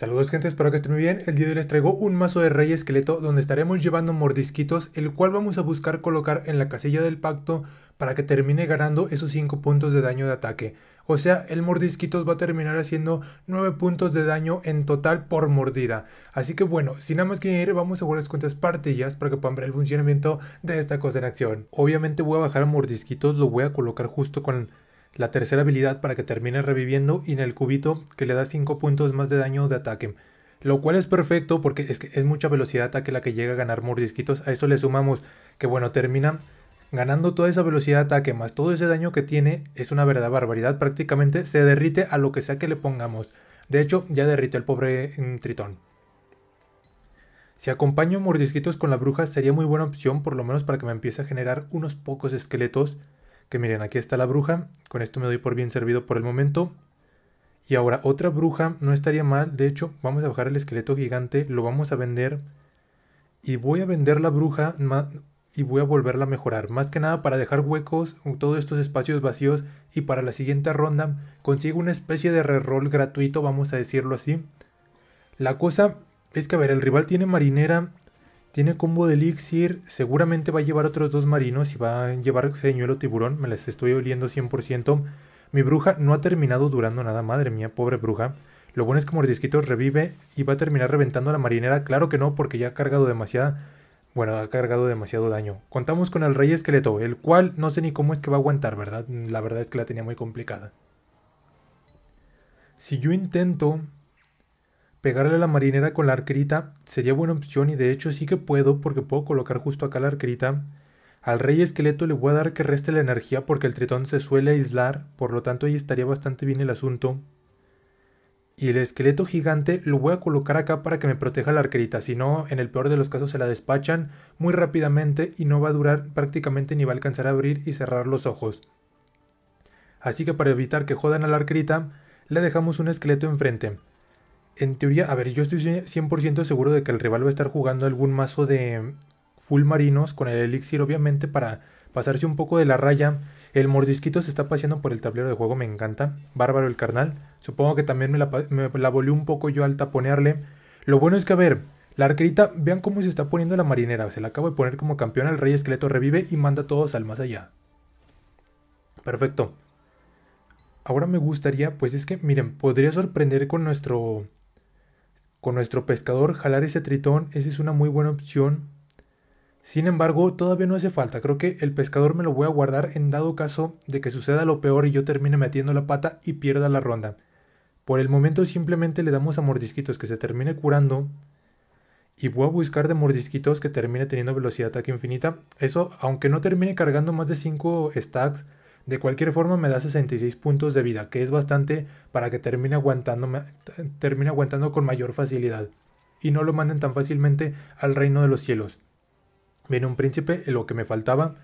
Saludos gente, espero que estén muy bien. El día de hoy les traigo un mazo de rey esqueleto donde estaremos llevando mordisquitos, el cual vamos a buscar colocar en la casilla del pacto para que termine ganando esos 5 puntos de daño de ataque. O sea, el mordisquitos va a terminar haciendo 9 puntos de daño en total por mordida. Así que bueno, sin nada más que ir vamos a guardar las partillas para que puedan ver el funcionamiento de esta cosa en acción. Obviamente voy a bajar a mordisquitos, lo voy a colocar justo con la tercera habilidad para que termine reviviendo y en el cubito que le da 5 puntos más de daño de ataque. Lo cual es perfecto porque es, que es mucha velocidad de ataque la que llega a ganar mordisquitos. A eso le sumamos que bueno, termina ganando toda esa velocidad de ataque más todo ese daño que tiene. Es una verdadera barbaridad. Prácticamente se derrite a lo que sea que le pongamos. De hecho, ya derrite el pobre mm, tritón. Si acompaño mordisquitos con la bruja sería muy buena opción por lo menos para que me empiece a generar unos pocos esqueletos que miren, aquí está la bruja. Con esto me doy por bien servido por el momento. Y ahora otra bruja no estaría mal. De hecho, vamos a bajar el esqueleto gigante. Lo vamos a vender. Y voy a vender la bruja y voy a volverla a mejorar. Más que nada para dejar huecos, todos estos espacios vacíos. Y para la siguiente ronda consigo una especie de reroll gratuito, vamos a decirlo así. La cosa es que, a ver, el rival tiene marinera tiene combo de elixir, seguramente va a llevar otros dos marinos y va a llevar señuelo tiburón, me las estoy oliendo 100%. Mi bruja no ha terminado durando nada, madre mía, pobre bruja. Lo bueno es que Mordisquito revive y va a terminar reventando a la marinera, claro que no, porque ya ha cargado demasiada... Bueno, ha cargado demasiado daño. Contamos con el rey esqueleto, el cual no sé ni cómo es que va a aguantar, ¿verdad? La verdad es que la tenía muy complicada. Si yo intento Pegarle a la marinera con la arquerita sería buena opción y de hecho sí que puedo porque puedo colocar justo acá la arquerita. Al rey esqueleto le voy a dar que reste la energía porque el tritón se suele aislar, por lo tanto ahí estaría bastante bien el asunto. Y el esqueleto gigante lo voy a colocar acá para que me proteja la arquerita, si no, en el peor de los casos se la despachan muy rápidamente y no va a durar prácticamente ni va a alcanzar a abrir y cerrar los ojos. Así que para evitar que jodan a la arquerita, le dejamos un esqueleto enfrente en teoría, a ver, yo estoy 100% seguro de que el rival va a estar jugando algún mazo de full marinos con el elixir, obviamente, para pasarse un poco de la raya. El mordisquito se está paseando por el tablero de juego, me encanta. Bárbaro el carnal. Supongo que también me la, me un poco yo al taponearle. Lo bueno es que, a ver, la arquerita, vean cómo se está poniendo la marinera. Se la acabo de poner como campeona, el rey esqueleto revive y manda todos al más allá. Perfecto. Ahora me gustaría, pues es que, miren, podría sorprender con nuestro con nuestro pescador jalar ese tritón, esa es una muy buena opción. Sin embargo, todavía no hace falta, creo que el pescador me lo voy a guardar en dado caso de que suceda lo peor y yo termine metiendo la pata y pierda la ronda. Por el momento simplemente le damos a mordisquitos que se termine curando y voy a buscar de mordisquitos que termine teniendo velocidad de ataque infinita. Eso, aunque no termine cargando más de 5 stacks, de cualquier forma me da 66 puntos de vida, que es bastante para que termine aguantando, aguantando con mayor facilidad. Y no lo manden tan fácilmente al reino de los cielos. Viene un príncipe, eh, lo que me faltaba.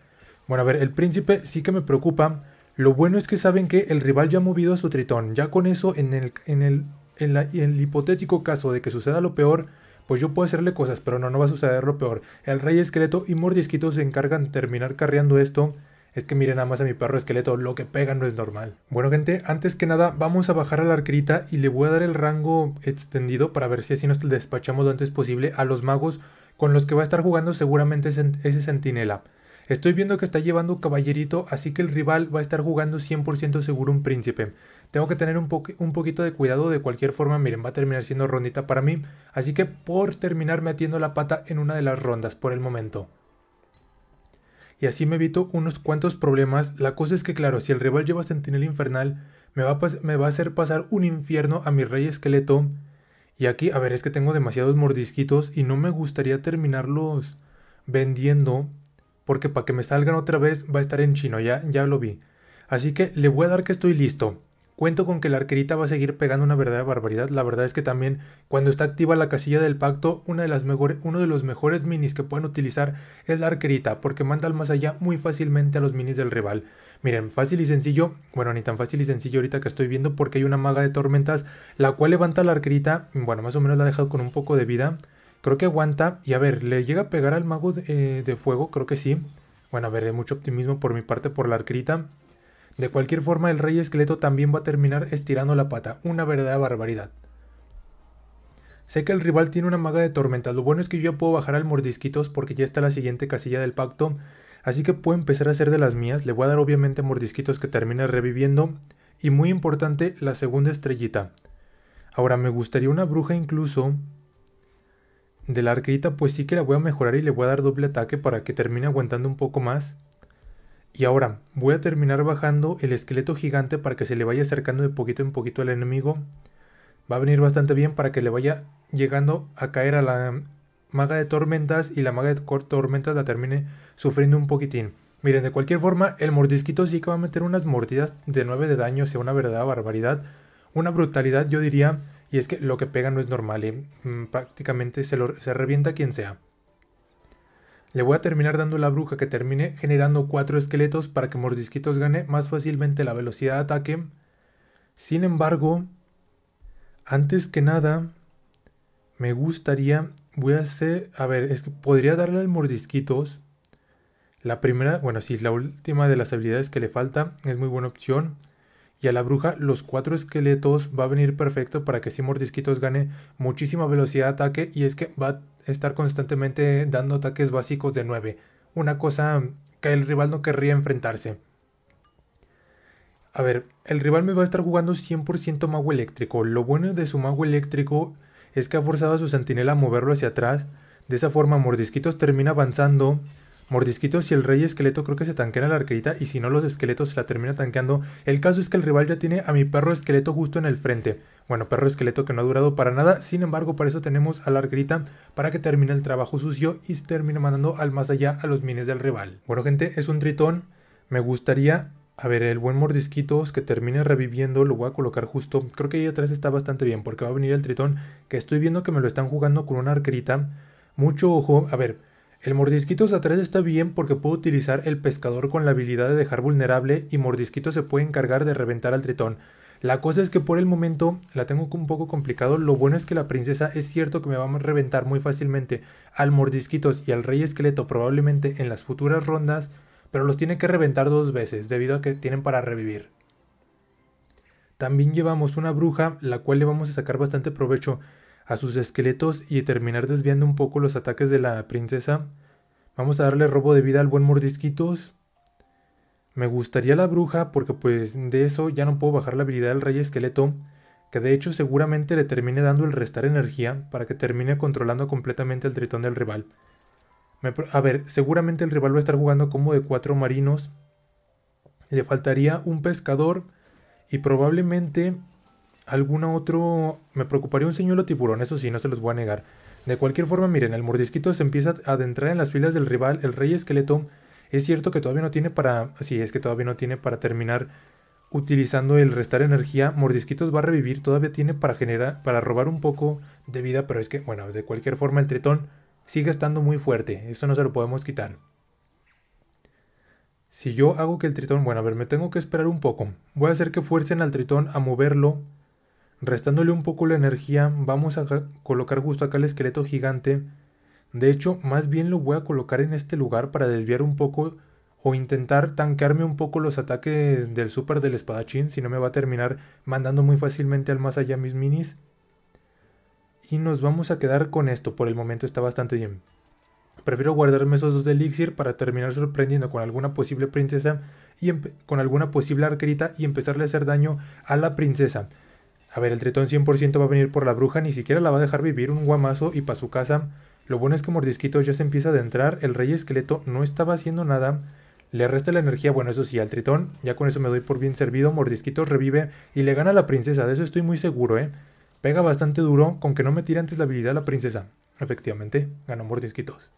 Bueno, a ver, el príncipe sí que me preocupa. Lo bueno es que saben que el rival ya ha movido a su tritón. Ya con eso, en el, en el, el hipotético caso de que suceda lo peor, pues yo puedo hacerle cosas, pero no, no va a suceder lo peor. El rey escreto y mordisquito se encargan de terminar carreando esto. Es que miren nada más a mi perro esqueleto, lo que pega no es normal. Bueno gente, antes que nada vamos a bajar a la arquerita y le voy a dar el rango extendido para ver si así nos despachamos lo antes posible a los magos con los que va a estar jugando seguramente ese sentinela. Estoy viendo que está llevando caballerito, así que el rival va a estar jugando 100% seguro un príncipe. Tengo que tener un, un, poquito de cuidado, de cualquier forma, miren, va a terminar siendo rondita para mí. Así que por terminar metiendo la pata en una de las rondas por el momento y así me evito unos cuantos problemas. La cosa es que, claro, si el rival lleva Sentinel Infernal, me va, a me va a hacer pasar un infierno a mi Rey Esqueleto. Y aquí, a ver, es que tengo demasiados mordisquitos y no me gustaría terminarlos vendiendo, porque para que me salgan otra vez va a estar en chino, ya, ya lo vi. Así que le voy a dar que estoy listo. Cuento con que la arquerita va a seguir pegando una verdadera barbaridad. La verdad es que también cuando está activa la casilla del pacto, una de las uno de los mejores minis que pueden utilizar es la arquerita, porque manda al más allá muy fácilmente a los minis del rival. Miren, fácil y sencillo, bueno, ni tan fácil y sencillo ahorita que estoy viendo porque hay una maga de tormentas, la cual levanta la arquerita, bueno, más o menos la ha dejado con un poco de vida. Creo que aguanta, y a ver, ¿le llega a pegar al mago de, eh, fuego? Creo que sí. Bueno, a ver, mucho optimismo por mi parte por la arquerita. De cualquier forma, el rey esqueleto también va a terminar estirando la pata, una verdadera barbaridad. Sé que el rival tiene una maga de tormenta, lo bueno es que yo ya puedo bajar al mordisquitos porque ya está la siguiente casilla del pacto, así que puedo empezar a hacer de las mías, le voy a dar obviamente mordisquitos que termine reviviendo, y muy importante, la segunda estrellita. Ahora, me gustaría una bruja incluso de la arquerita, pues sí que la voy a mejorar y le voy a dar doble ataque para que termine aguantando un poco más. Y ahora, voy a terminar bajando el esqueleto gigante para que se le vaya acercando de poquito en poquito al enemigo. Va a venir bastante bien para que le vaya llegando a caer a la maga de tormentas y la maga de tormentas la termine sufriendo un poquitín. Miren, de cualquier forma, el mordisquito sí que va a meter unas mordidas de 9 de daño, o sea, una verdadera barbaridad. Una brutalidad, yo diría, y es que lo que pega no es normal, eh, mm, prácticamente se, se revienta quien sea. Le voy a terminar dando la bruja que termine generando cuatro esqueletos para que Mordisquitos gane más fácilmente la velocidad de ataque. Sin embargo, antes que nada, me gustaría... Voy a hacer... A ver, es que podría darle al Mordisquitos. La primera, bueno, si es la última de las habilidades que le falta. Es muy buena opción y a la bruja los cuatro esqueletos va a venir perfecto para que si mordisquitos gane muchísima velocidad de ataque y es que va a estar constantemente dando ataques básicos de 9. Una cosa que el rival no querría enfrentarse. A ver, el rival me va a estar jugando 100% mago eléctrico. Lo bueno de su mago eléctrico es que ha forzado a su sentinela a moverlo hacia atrás. De esa forma Mordisquitos termina avanzando Mordisquitos y el Rey Esqueleto creo que se tanquean la arquerita y si no los esqueletos se la termina tanqueando. El caso es que el rival ya tiene a mi perro esqueleto justo en el frente. Bueno, perro esqueleto que no ha durado para nada, sin embargo para eso tenemos a la arquerita para que termine el trabajo sucio y se termine mandando al más allá a los mines del rival. Bueno gente, es un tritón, me gustaría... A ver, el buen mordisquitos que termine reviviendo lo voy a colocar justo. Creo que ahí atrás está bastante bien porque va a venir el tritón que estoy viendo que me lo están jugando con una arquerita. Mucho ojo, a ver... El mordisquitos atrás está bien porque puedo utilizar el pescador con la habilidad de dejar vulnerable y Mordisquitos se puede encargar de reventar al tritón. La cosa es que por el momento la tengo un poco complicado. Lo bueno es que la princesa es cierto que me va a reventar muy fácilmente al mordisquitos y al rey esqueleto probablemente en las futuras rondas, pero los tiene que reventar dos veces debido a que tienen para revivir. También llevamos una bruja, la cual le vamos a sacar bastante provecho a sus esqueletos y terminar desviando un poco los ataques de la princesa. Vamos a darle robo de vida al buen mordisquitos. Me gustaría la bruja porque pues de eso ya no puedo bajar la habilidad del rey esqueleto, que de hecho seguramente le termine dando el restar energía para que termine controlando completamente el tritón del rival. a ver, seguramente el rival va a estar jugando como de cuatro marinos. Le faltaría un pescador y probablemente alguna otro... Me preocuparía un señuelo tiburón, eso sí, no se los voy a negar. De cualquier forma, miren, el mordisquito se empieza a adentrar en las filas del rival, el rey esqueleto. Es cierto que todavía no tiene para... Sí, es que todavía no tiene para terminar utilizando el restar energía. Mordisquitos va a revivir, todavía tiene para generar... para robar un poco de vida, pero es que, bueno, de cualquier forma el tritón sigue estando muy fuerte. Eso no se lo podemos quitar. Si yo hago que el tritón... Bueno, a ver, me tengo que esperar un poco. Voy a hacer que fuercen al tritón a moverlo Restándole un poco la energía, vamos a colocar justo acá el esqueleto gigante. De hecho, más bien lo voy a colocar en este lugar para desviar un poco o intentar tanquearme un poco los ataques del super del espadachín, si no me va a terminar mandando muy fácilmente al más allá mis minis. Y nos vamos a quedar con esto, por el momento está bastante bien. Prefiero guardarme esos dos de elixir para terminar sorprendiendo con alguna posible princesa y con alguna posible arquerita y empezarle a hacer daño a la princesa. A ver, el tritón 100% va a venir por la bruja, ni siquiera la va a dejar vivir un guamazo y para su casa. Lo bueno es que Mordisquitos ya se empieza a adentrar, el rey esqueleto no estaba haciendo nada. Le resta la energía, bueno, eso sí, al tritón, ya con eso me doy por bien servido, Mordisquitos revive y le gana a la princesa, de eso estoy muy seguro, ¿eh? Pega bastante duro, con que no me tire antes la habilidad a la princesa. Efectivamente, ganó Mordisquitos.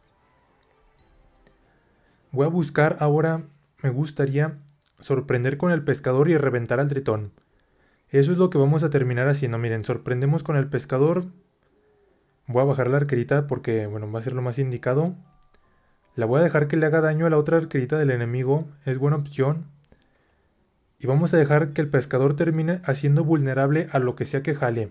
Voy a buscar ahora, me gustaría sorprender con el pescador y reventar al tritón. Eso es lo que vamos a terminar haciendo. Miren, sorprendemos con el pescador. Voy a bajar la arquerita porque, bueno, va a ser lo más indicado. La voy a dejar que le haga daño a la otra arquerita del enemigo. Es buena opción. Y vamos a dejar que el pescador termine haciendo vulnerable a lo que sea que jale.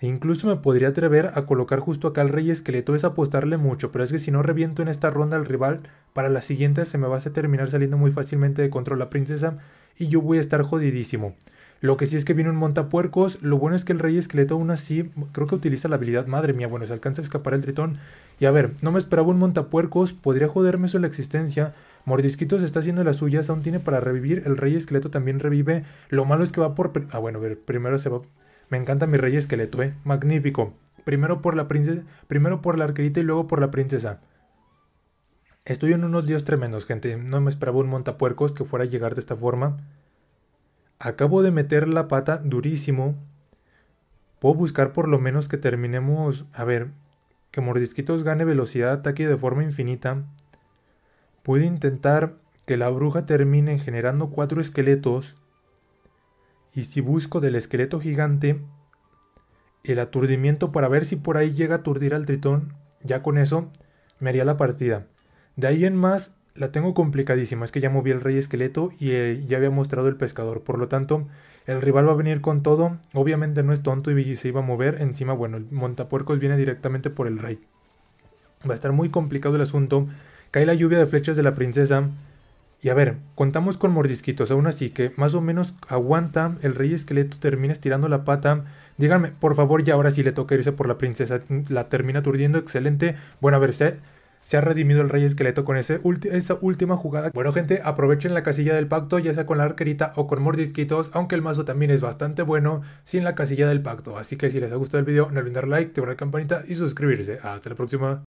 E incluso me podría atrever a colocar justo acá al rey esqueleto, es apostarle mucho, pero es que si no reviento en esta ronda al rival, para la siguiente se me va a terminar saliendo muy fácilmente de control la princesa y yo voy a estar jodidísimo. Lo que sí es que viene un montapuercos. Lo bueno es que el rey esqueleto aún así creo que utiliza la habilidad. Madre mía, bueno, se alcanza a escapar el tritón. Y a ver, no me esperaba un montapuercos. Podría joderme eso en la existencia. Mordisquitos está haciendo las suyas, aún tiene para revivir. El rey esqueleto también revive. Lo malo es que va por... Ah, bueno, a ver, primero se va... Me encanta mi rey esqueleto, ¿eh? Magnífico. Primero por la princesa... Primero por la arquerita y luego por la princesa. Estoy en unos dios tremendos, gente. No me esperaba un montapuercos que fuera a llegar de esta forma acabo de meter la pata durísimo. Puedo buscar por lo menos que terminemos, a ver, que Mordisquitos gane velocidad de ataque de forma infinita. Puedo intentar que la bruja termine generando cuatro esqueletos. Y si busco del esqueleto gigante el aturdimiento para ver si por ahí llega a aturdir al tritón, ya con eso me haría la partida. De ahí en más, la tengo complicadísima. Es que ya moví el rey esqueleto y eh, ya había mostrado el pescador. Por lo tanto, el rival va a venir con todo. Obviamente no es tonto y se iba a mover. Encima, bueno, el montapuercos viene directamente por el rey. Va a estar muy complicado el asunto. Cae la lluvia de flechas de la princesa. Y a ver, contamos con mordisquitos, aún así que más o menos aguanta, el rey esqueleto termina estirando la pata. Díganme, por favor, ya ahora sí le toca irse por la princesa, la termina aturdiendo, excelente. Bueno, a ver, se ha redimido el Rey Esqueleto con esa última jugada. Bueno gente, aprovechen la casilla del pacto, ya sea con la arquerita o con mordisquitos, aunque el mazo también es bastante bueno sin la casilla del pacto. Así que si les ha gustado el video, no olviden dar like, activar la campanita y suscribirse. Hasta la próxima.